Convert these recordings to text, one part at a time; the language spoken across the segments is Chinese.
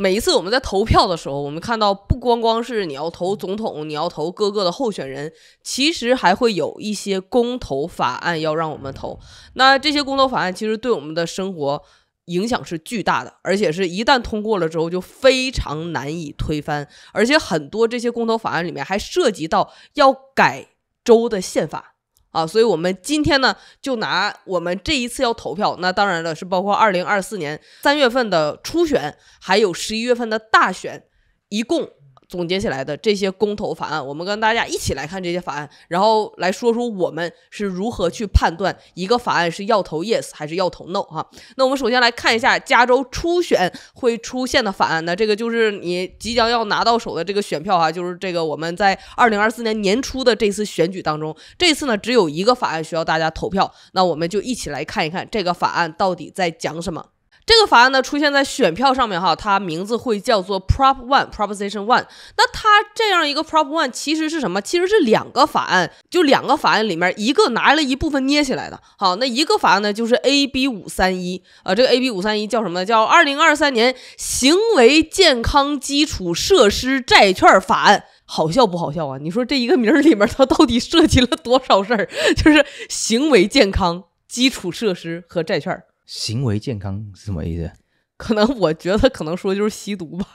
每一次我们在投票的时候，我们看到不光光是你要投总统，你要投各个的候选人，其实还会有一些公投法案要让我们投。那这些公投法案其实对我们的生活影响是巨大的，而且是一旦通过了之后就非常难以推翻，而且很多这些公投法案里面还涉及到要改州的宪法。啊，所以，我们今天呢，就拿我们这一次要投票，那当然了，是包括二零二四年三月份的初选，还有十一月份的大选，一共。总结起来的这些公投法案，我们跟大家一起来看这些法案，然后来说说我们是如何去判断一个法案是要投 Yes 还是要投 No 哈。那我们首先来看一下加州初选会出现的法案，那这个就是你即将要拿到手的这个选票哈，就是这个我们在二零二四年年初的这次选举当中，这次呢只有一个法案需要大家投票，那我们就一起来看一看这个法案到底在讲什么。这个法案呢，出现在选票上面哈，它名字会叫做 Prop One Proposition One。那它这样一个 Prop One 其实是什么？其实是两个法案，就两个法案里面，一个拿了一部分捏起来的。好，那一个法案呢，就是 AB 五三一啊，这个 AB 五三一叫什么呢？叫二零二三年行为健康基础设施债券法案。好笑不好笑啊？你说这一个名儿里面，它到底涉及了多少事儿？就是行为健康基础设施和债券。行为健康是什么意思？可能我觉得，可能说就是吸毒吧。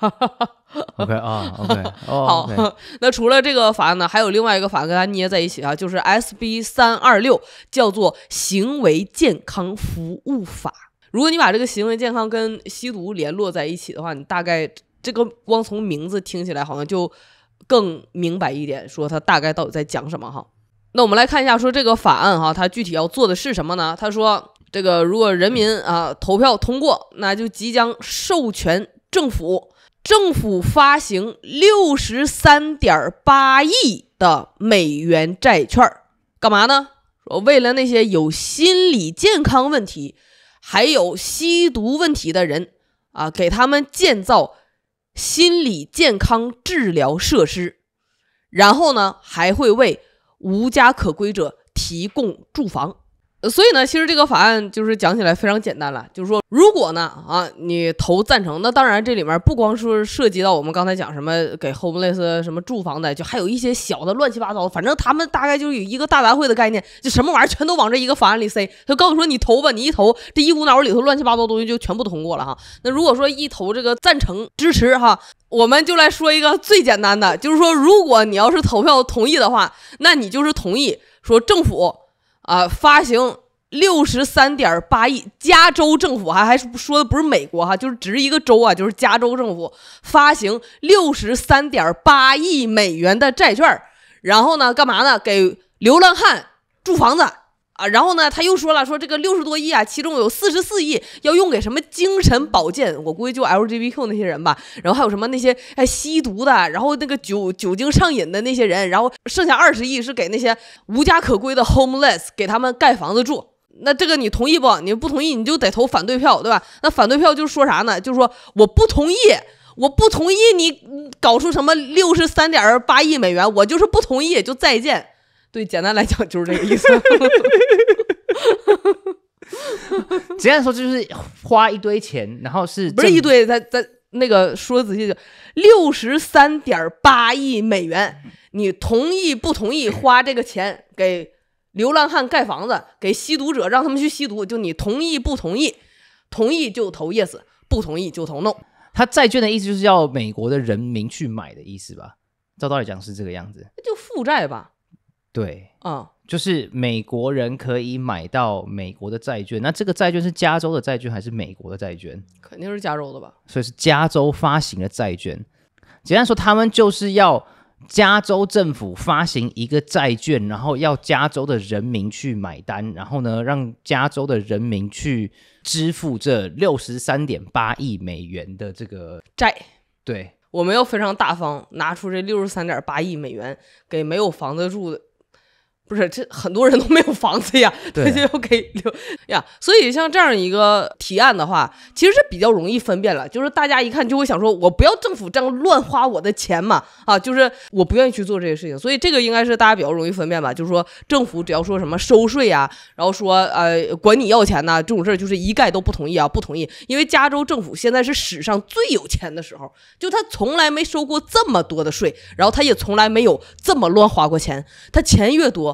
OK 啊，OK。好，那除了这个法案呢，还有另外一个法跟它捏在一起啊，就是 SB 三二六，叫做《行为健康服务法》。如果你把这个行为健康跟吸毒联络在一起的话，你大概这个光从名字听起来好像就更明白一点，说它大概到底在讲什么哈。那我们来看一下，说这个法案哈，它具体要做的是什么呢？他说。这个如果人民啊投票通过，那就即将授权政府，政府发行六十三点八亿的美元债券儿，干嘛呢？说为了那些有心理健康问题，还有吸毒问题的人啊，给他们建造心理健康治疗设施，然后呢，还会为无家可归者提供住房。所以呢，其实这个法案就是讲起来非常简单了，就是说，如果呢啊，你投赞成，那当然这里面不光是涉及到我们刚才讲什么给 homeless 什么住房的，就还有一些小的乱七八糟，反正他们大概就是有一个大杂烩的概念，就什么玩意儿全都往这一个法案里塞。他告诉说你投吧，你一投这一股脑里头乱七八糟东西就全部通过了哈。那如果说一投这个赞成支持哈，我们就来说一个最简单的，就是说如果你要是投票同意的话，那你就是同意说政府。啊，发行六十三点八亿，加州政府还还是说的不是美国哈，就是只是一个州啊，就是加州政府发行六十三点八亿美元的债券，然后呢，干嘛呢？给流浪汉住房子。啊，然后呢，他又说了，说这个六十多亿啊，其中有四十四亿要用给什么精神保健，我估计就 LGBTQ 那些人吧，然后还有什么那些哎吸毒的，然后那个酒酒精上瘾的那些人，然后剩下二十亿是给那些无家可归的 homeless 给他们盖房子住。那这个你同意不？你不同意你就得投反对票，对吧？那反对票就是说啥呢？就是说我不同意，我不同意你搞出什么六十三点八亿美元，我就是不同意，就再见。对，简单来讲就是这个意思。简单说就是花一堆钱，然后是不是一堆？在在那个说仔细点，六十三点八亿美元，你同意不同意花这个钱给流浪汉盖房子，给吸毒者让他们去吸毒？就你同意不同意？同意就投 yes，不同意就投 no。他债券的意思就是要美国的人民去买的意思吧？照道理讲是这个样子，就负债吧。对，嗯，就是美国人可以买到美国的债券。那这个债券是加州的债券还是美国的债券？肯定是加州的吧？所以是加州发行的债券。简单说，他们就是要加州政府发行一个债券，然后要加州的人民去买单，然后呢，让加州的人民去支付这六十三点八亿美元的这个债。对，我们又非常大方，拿出这六十三点八亿美元给没有房子住的。不是，这很多人都没有房子呀，他就给留呀，所以像这样一个提案的话，其实是比较容易分辨了。就是大家一看就会想说，我不要政府这样乱花我的钱嘛，啊，就是我不愿意去做这些事情，所以这个应该是大家比较容易分辨吧。就是说，政府只要说什么收税呀，然后说呃管你要钱呐，这种事儿就是一概都不同意啊，不同意。因为加州政府现在是史上最有钱的时候，就他从来没收过这么多的税，然后他也从来没有这么乱花过钱，他钱越多。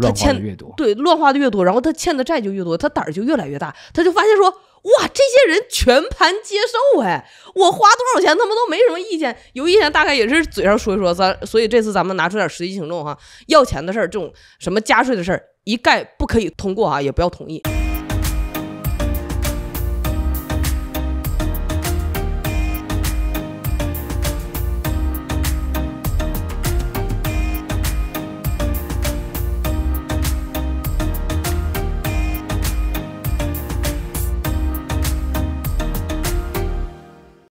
他欠越多，对乱花的越多，然后他欠的债就越多，他胆儿就越来越大。他就发现说，哇，这些人全盘接受哎，我花多少钱他们都没什么意见，有意见大概也是嘴上说一说。咱所以这次咱们拿出点实际行动哈，要钱的事儿这种什么加税的事儿，一概不可以通过啊，也不要同意。